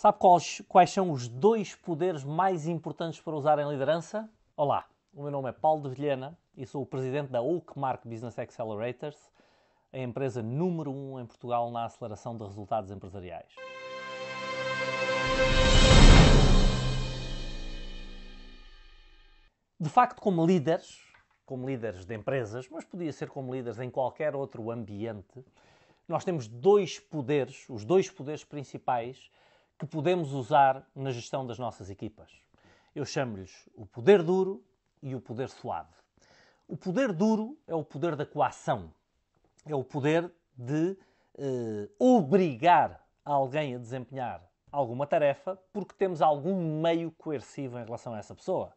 Sabe quais, quais são os dois poderes mais importantes para usar em liderança? Olá, o meu nome é Paulo de Vilhena e sou o presidente da Oakmark Business Accelerators, a empresa número um em Portugal na aceleração de resultados empresariais. De facto, como líderes, como líderes de empresas, mas podia ser como líderes em qualquer outro ambiente, nós temos dois poderes, os dois poderes principais que podemos usar na gestão das nossas equipas. Eu chamo-lhes o poder duro e o poder suave. O poder duro é o poder da coação, é o poder de eh, obrigar alguém a desempenhar alguma tarefa porque temos algum meio coercivo em relação a essa pessoa.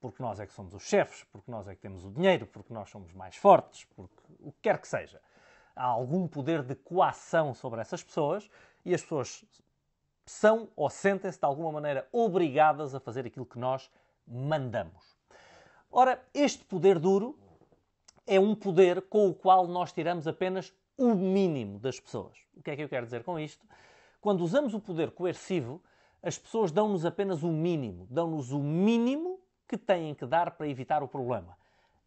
Porque nós é que somos os chefes, porque nós é que temos o dinheiro, porque nós somos mais fortes, porque o que quer que seja. Há algum poder de coação sobre essas pessoas e as pessoas são ou sentem-se de alguma maneira obrigadas a fazer aquilo que nós mandamos. Ora, este poder duro é um poder com o qual nós tiramos apenas o mínimo das pessoas. O que é que eu quero dizer com isto? Quando usamos o poder coercivo, as pessoas dão-nos apenas o mínimo, dão-nos o mínimo que têm que dar para evitar o problema.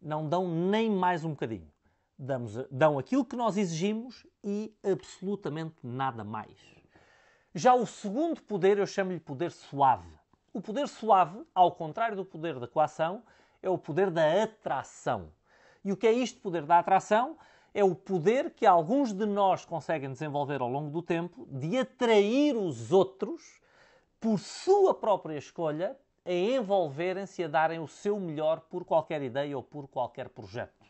Não dão nem mais um bocadinho. Damos, dão aquilo que nós exigimos e absolutamente nada mais. Já o segundo poder, eu chamo-lhe poder suave. O poder suave, ao contrário do poder da coação, é o poder da atração. E o que é isto, poder da atração? É o poder que alguns de nós conseguem desenvolver ao longo do tempo de atrair os outros, por sua própria escolha, a envolverem-se e a darem o seu melhor por qualquer ideia ou por qualquer projeto.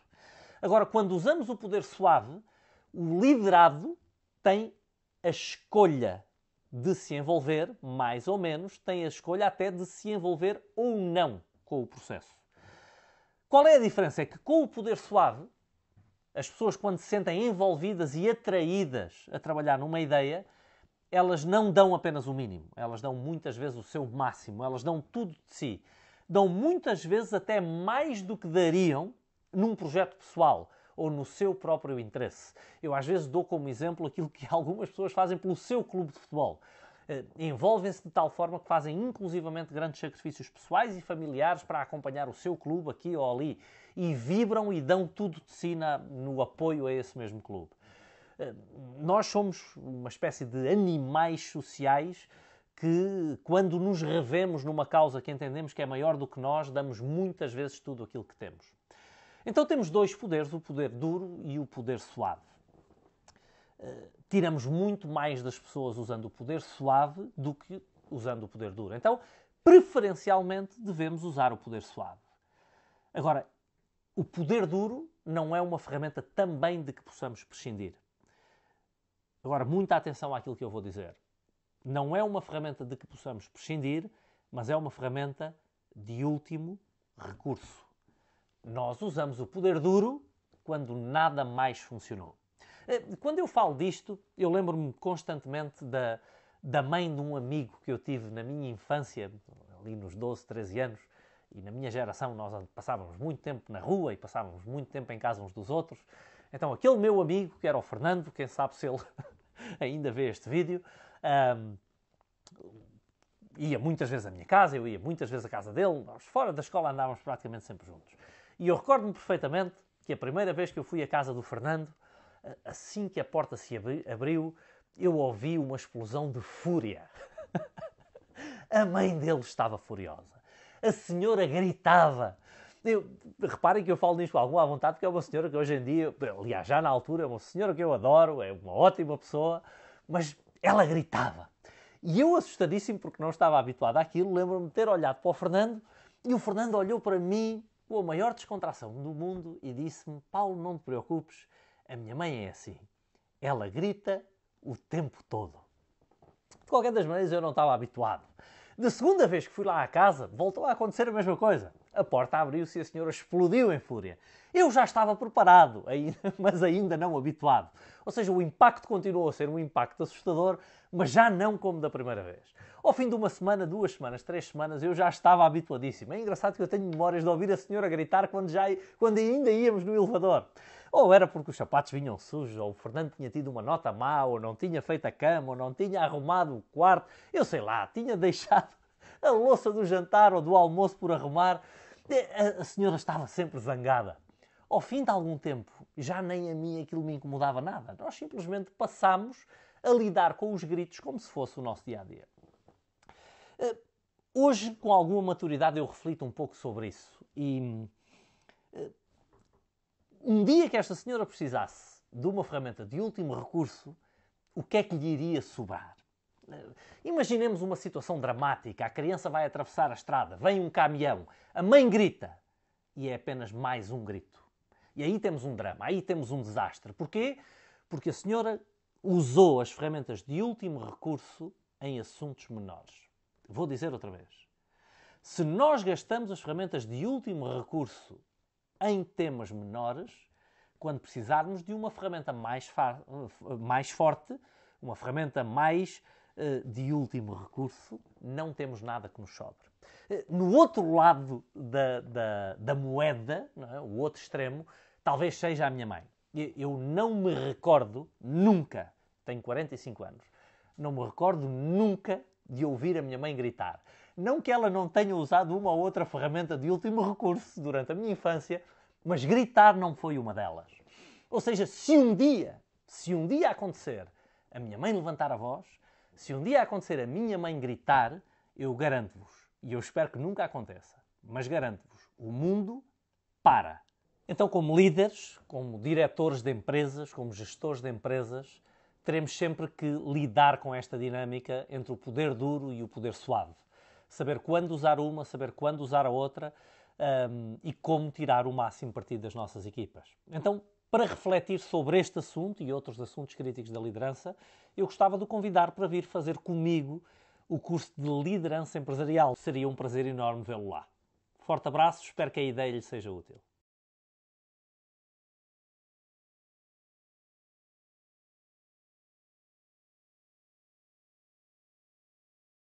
Agora, quando usamos o poder suave, o liderado tem a escolha de se envolver, mais ou menos, tem a escolha até de se envolver ou não com o processo. Qual é a diferença? É que com o poder suave, as pessoas, quando se sentem envolvidas e atraídas a trabalhar numa ideia, elas não dão apenas o mínimo, elas dão muitas vezes o seu máximo, elas dão tudo de si. Dão muitas vezes até mais do que dariam num projeto pessoal, ou no seu próprio interesse. Eu às vezes dou como exemplo aquilo que algumas pessoas fazem pelo seu clube de futebol. Eh, envolvem-se de tal forma que fazem inclusivamente grandes sacrifícios pessoais e familiares para acompanhar o seu clube aqui ou ali e vibram e dão tudo de si na, no apoio a esse mesmo clube. Eh, nós somos uma espécie de animais sociais que, quando nos revemos numa causa que entendemos que é maior do que nós, damos muitas vezes tudo aquilo que temos. Então temos dois poderes, o poder duro e o poder suave. Eh, tiramos muito mais das pessoas usando o poder suave do que usando o poder duro. Então, preferencialmente, devemos usar o poder suave. Agora, o poder duro não é uma ferramenta também de que possamos prescindir. Agora, muita atenção àquilo que eu vou dizer. Não é uma ferramenta de que possamos prescindir, mas é uma ferramenta de último recurso. Nós usamos o poder duro quando nada mais funcionou. Eh, quando eu falo disto, eu lembro-me constantemente da, da mãe de um amigo que eu tive na minha infância, ali nos 12, 13 anos, e na minha geração nós passávamos muito tempo na rua e passávamos muito tempo em casa uns dos outros. Então, aquele meu amigo, que era o Fernando, quem sabe se ele ainda vê este vídeo, um, ia muitas vezes à minha casa, eu ia muitas vezes à casa dele, nós fora da escola andávamos praticamente sempre juntos. E eu recordo-me perfeitamente que a primeira vez que eu fui à casa do Fernando, assim que a porta se abriu, eu ouvi uma explosão de fúria. a mãe dele estava furiosa. A senhora gritava. Eu, reparem que eu falo nisto com alguma vontade, porque é uma senhora que hoje em dia, aliás, já na altura, é uma senhora que eu adoro, é uma ótima pessoa, mas ela gritava. E eu, assustadíssimo, porque não estava habituado àquilo, lembro-me de ter olhado para o Fernando e o Fernando olhou para mim com a maior descontração do mundo e disse-me: Paulo, não te preocupes, a minha mãe é assim. Ela grita o tempo todo. De qualquer das maneiras, eu não estava habituado. Da segunda vez que fui lá à casa, voltou a acontecer a mesma coisa a porta abriu-se e a senhora explodiu em fúria. Eu já estava preparado, mas ainda não habituado. Ou seja, o impacto continuou a ser um impacto assustador, mas já não como da primeira vez. Ao fim de uma semana, duas semanas, três semanas, eu já estava habituadíssimo. É engraçado que eu tenho memórias de ouvir a senhora gritar quando, já, quando ainda íamos no elevador. Ou era porque os sapatos vinham sujos, ou o Fernando tinha tido uma nota má, ou não tinha feito a cama, ou não tinha arrumado o quarto. Eu sei lá, tinha deixado a louça do jantar ou do almoço por arrumar é, a senhora estava sempre zangada. Ao fim de algum tempo, já nem a mim aquilo me incomodava nada. Nós simplesmente passamos a lidar com os gritos como se fosse o nosso dia a dia. Eh, hoje, com alguma maturidade, eu reflito um pouco sobre isso. E eh, um dia que esta senhora precisasse de uma ferramenta de último recurso, o que é que lhe iria sobrar? Imaginemos uma situação dramática: a criança vai atravessar a estrada, vem um caminhão, a mãe grita e é apenas mais um grito. E aí temos um drama, aí temos um desastre. Porquê? Porque a senhora usou as ferramentas de último recurso em assuntos menores. Vou dizer outra vez. Se nós gastamos as ferramentas de último recurso em temas menores, quando precisarmos de uma ferramenta mais, eh, eh, mais forte, uma ferramenta mais eh, de último recurso, não temos nada que nos sobre. Eh, no outro lado da, da, da moeda, é? o outro extremo, talvez seja a minha mãe. Eu não me recordo nunca, tenho 45 anos, não me recordo nunca de ouvir a minha mãe gritar. Não que ela não tenha usado uma ou outra ferramenta de último recurso durante a minha infância, mas gritar não foi uma delas. Ou seja, se um dia, se um dia acontecer, a minha mãe levantar a voz, se um dia acontecer a minha mãe gritar, eu garanto-vos, e eu espero que nunca aconteça, mas garanto-vos, o mundo para. Então, como líderes, como diretores de empresas, como gestores de empresas, teremos sempre que lidar com esta dinâmica entre o poder duro e o poder suave. Saber quando usar uma, saber quando usar a outra um, e como tirar o máximo partido das nossas equipas. Então, para refletir sobre este assunto e outros assuntos críticos da liderança, eu gostava de convidar para vir fazer comigo o curso de liderança empresarial. Seria um prazer enorme vê-lo lá. Forte abraço, espero que a ideia lhe seja útil.